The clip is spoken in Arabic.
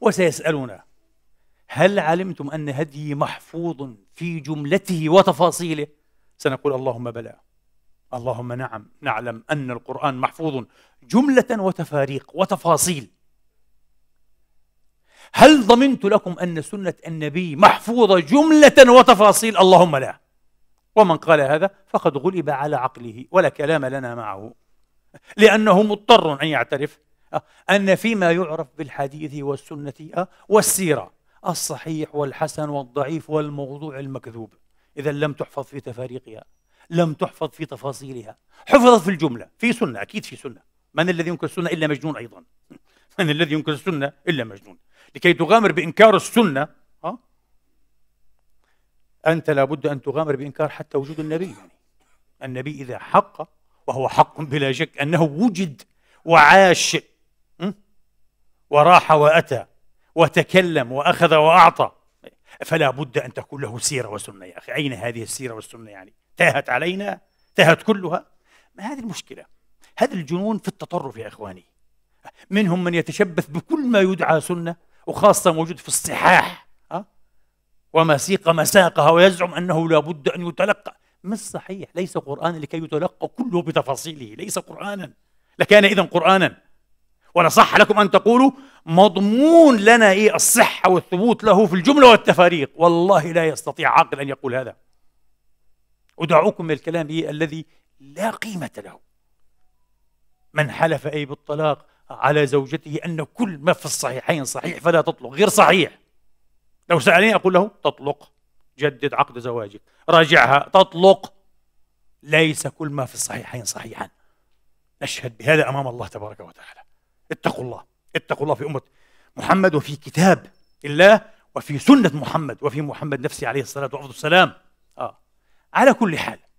وسيسألنا هل علمتم أن هدي محفوظ في جملته وتفاصيله سنقول اللهم بلى اللهم نعم نعلم أن القرآن محفوظ جملة وتفاريق وتفاصيل هل ضمنت لكم أن سنة النبي محفوظة جملة وتفاصيل اللهم لا ومن قال هذا فقد غلب على عقله ولا كلام لنا معه لأنه مضطر أن يعترف أه، أن فيما يعرف بالحديث والسنة أه، والسيرة الصحيح والحسن والضعيف والموضوع المكذوب إذا لم تحفظ في تفاريقها لم تحفظ في تفاصيلها حفظت في الجملة في سنة أكيد في سنة من الذي ينكر السنة إلا مجنون أيضا من الذي ينكر السنة إلا مجنون لكي تغامر بإنكار السنة ها؟ أه، أنت لابد أن تغامر بإنكار حتى وجود النبي يعني النبي إذا حق وهو حق بلا شك أنه وجد وعاش وراح واتى وتكلم واخذ واعطى فلا بد ان تكون له سيره وسنه يا اخي اين هذه السيره والسنه يعني تاهت علينا تاهت كلها ما هذه المشكله هذا الجنون في التطرف يا اخواني منهم من يتشبث بكل ما يدعى سنه وخاصه موجود في الصحاح أه؟ وما سيق مساقها ويزعم انه لا بد ان يتلقى ما الصحيح ليس قرانا لكي يتلقى كله بتفاصيله ليس قرانا لكان اذا قرانا ولا صح لكم أن تقولوا مضمون لنا إيه الصحة والثبوت له في الجملة والتفاريق والله لا يستطيع عاقل أن يقول هذا أدعوكم من الكلام إيه الذي لا قيمة له من حلف أي بالطلاق على زوجته أن كل ما في الصحيحين صحيح فلا تطلق غير صحيح لو سألني أقول له تطلق جدد عقد زواجك راجعها تطلق ليس كل ما في الصحيحين صحيحا نشهد بهذا أمام الله تبارك وتعالى اتقوا الله اتقوا الله في أمة محمد وفي كتاب الله وفي سنة محمد وفي محمد نفسه عليه الصلاة والسلام آه. على كل حال